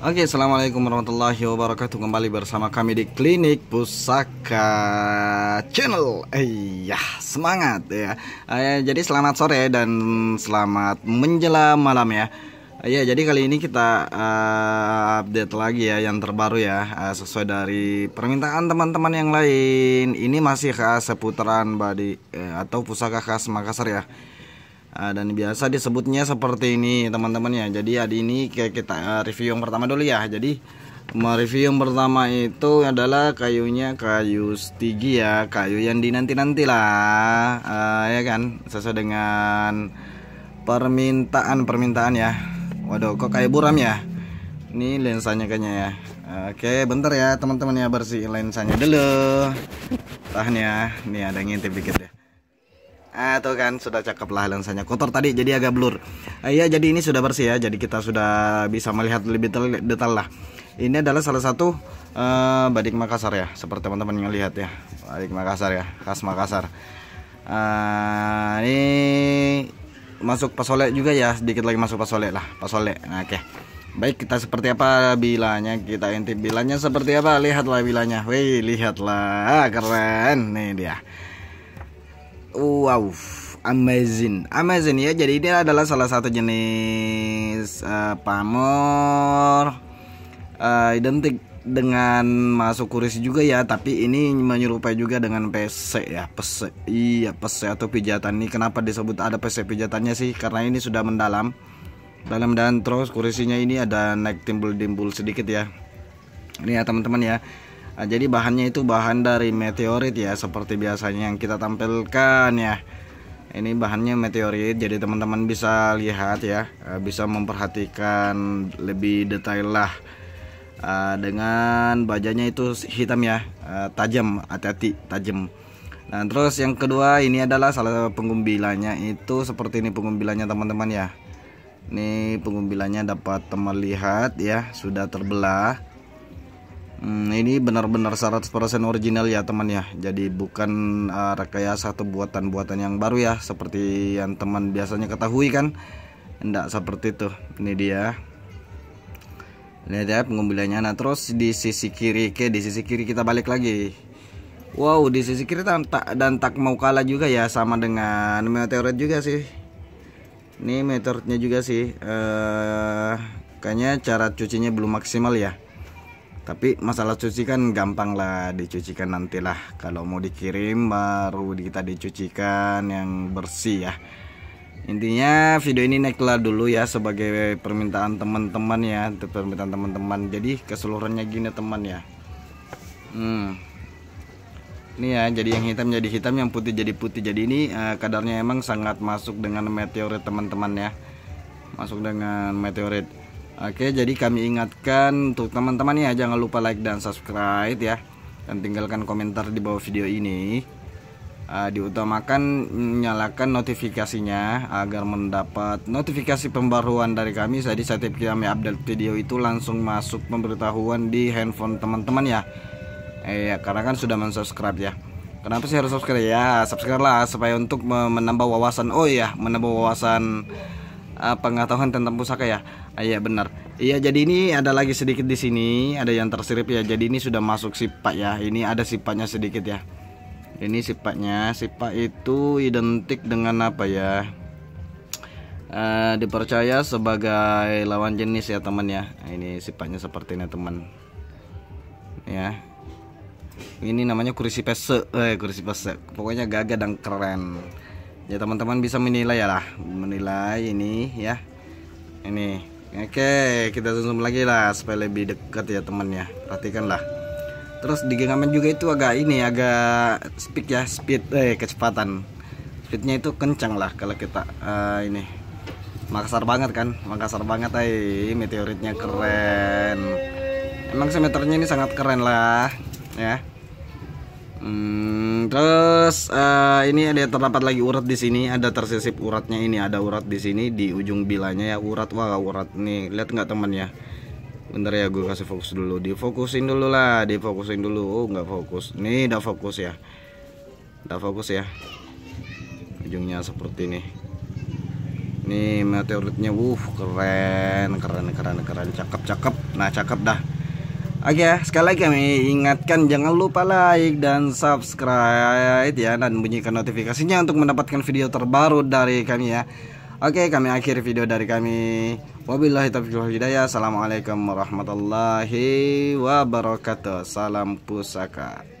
Oke, assalamualaikum warahmatullahi wabarakatuh. Kembali bersama kami di Klinik Pusaka Channel. Eh, iya, semangat ya. Eh, jadi selamat sore dan selamat menjelang malam ya. Eh, iya, jadi kali ini kita uh, update lagi ya yang terbaru ya uh, sesuai dari permintaan teman-teman yang lain. Ini masih khas seputaran body uh, atau pusaka khas Makassar ya uh, dan biasa disebutnya seperti ini teman-teman ya jadi hari ini kayak kita ah, review yang pertama dulu ya jadi mereview yang pertama itu adalah kayunya kayu stigi ya kayu yang dinanti-nanti lah uh, ya kan sesuai dengan permintaan permintaan ya waduh kok kayak buram ya ini lensanya kayaknya ya Oke bentar ya teman-teman ya bersih lensanya dulu tahan ya ini ada ngintip dikit ya Ah, tuh kan sudah cakep lah lensanya kotor tadi jadi agak blur. Ah, iya jadi ini sudah bersih ya. Jadi kita sudah bisa melihat lebih detail, detail lah. Ini adalah salah satu uh, badik Makassar ya. Seperti teman-teman yang lihat ya. Badik Makassar ya, khas Makassar. Uh, ini masuk pasole juga ya. Sedikit lagi masuk pasole lah, pasole. Nah, oke. Okay. Baik, kita seperti apa bilanya? Kita intip bilanya seperti apa? Lihatlah bilanya. Wih, lihatlah. Ah, keren. Nih dia wow amazing amazing ya jadi ini adalah salah satu jenis uh, pamor uh, identik dengan masuk kuris juga ya tapi ini menyerupai juga dengan PC ya PC iya PC atau pijatan ini kenapa disebut ada PC pijatannya sih karena ini sudah mendalam dalam dan terus kurisinya ini ada naik timbul-timbul sedikit ya ini ya teman-teman ya nah, jadi bahannya itu bahan dari meteorit ya seperti biasanya yang kita tampilkan ya ini bahannya meteorit jadi teman-teman bisa lihat ya eh, bisa memperhatikan lebih detail lah eh, dengan bajanya itu hitam ya eh, tajam hati-hati tajam nah terus yang kedua ini adalah salah satu pengumbilannya itu seperti ini pengumbilannya teman-teman ya ini pengumbilannya dapat teman lihat ya sudah terbelah Hmm, ini benar-benar 100% original ya teman ya Jadi bukan uh, rekayasa atau buatan-buatan yang baru ya Seperti yang teman biasanya ketahui kan Tidak seperti itu Ini dia Lihat ya pengambilannya Nah terus di sisi kiri ke di sisi kiri kita balik lagi Wow di sisi kiri tak, tak, dan tak mau kalah juga ya Sama dengan meteorit juga sih Ini meteoritnya juga sih uh, Kayaknya cara cucinya belum maksimal ya tapi masalah cuci kan gampang lah dicucikan nantilah kalau mau dikirim baru kita dicucikan yang bersih ya intinya video ini naiklah dulu ya sebagai permintaan teman-teman ya permintaan teman-teman jadi keseluruhannya gini teman ya hmm. ini ya jadi yang hitam jadi hitam yang putih jadi putih jadi ini uh, kadarnya emang sangat masuk dengan meteorit teman-teman ya masuk dengan meteorit Oke, jadi kami ingatkan untuk teman-teman ya jangan lupa like dan subscribe ya. Dan tinggalkan komentar di bawah video ini. Uh, diutamakan nyalakan notifikasinya agar mendapat notifikasi pembaruan dari kami. Jadi setiap kami update video itu langsung masuk pemberitahuan di handphone teman-teman ya. Eh ya, karena kan sudah mensubscribe ya. Kenapa sih harus subscribe ya? Subscribe lah supaya untuk menambah wawasan. Oh iya, menambah wawasan uh, pengetahuan tentang pusaka ya. Ah, iya uh, benar. Iya jadi ini ada lagi sedikit di sini, ada yang tersirip ya. Jadi ini sudah masuk sifat ya. Ini ada sifatnya sedikit ya. Ini sifatnya, sifat itu identik dengan apa ya? Uh, dipercaya sebagai lawan jenis ya teman ya. Nah, ini sifatnya seperti ini teman. Ya. Ini namanya kursi pesek, eh kursi pesek. Pokoknya gagah dan keren ya teman-teman bisa menilai ya lah menilai ini ya ini oke kita zoom lagi lah supaya lebih dekat ya teman ya perhatikan lah terus di genggaman juga itu agak ini agak speed ya speed eh kecepatan speednya itu kencang lah kalau kita uh, ini Makasar banget kan makasar banget ay meteoritnya keren emang semeternya ini sangat keren lah ya Hmm, terus uh, ini ada terdapat lagi urat di sini, ada tersisip uratnya ini, ada urat di sini di ujung bilanya ya urat wah urat nih lihat nggak teman ya? Bentar ya gue kasih fokus dulu, difokusin dulu lah, difokusin dulu, oh nggak fokus, nih udah fokus ya, udah fokus ya, ujungnya seperti ini. Nih meteoritnya, wuh keren, keren, keren, keren, cakep, cakep, nah cakep dah. Oke, okay, sekali lagi kami ingatkan jangan lupa like dan subscribe ya dan bunyikan notifikasinya untuk mendapatkan video terbaru dari kami ya. Oke, okay, kami akhir video dari kami. Wabillahi taufiq wal hidayah. Assalamualaikum warahmatullahi wabarakatuh. Salam pusaka.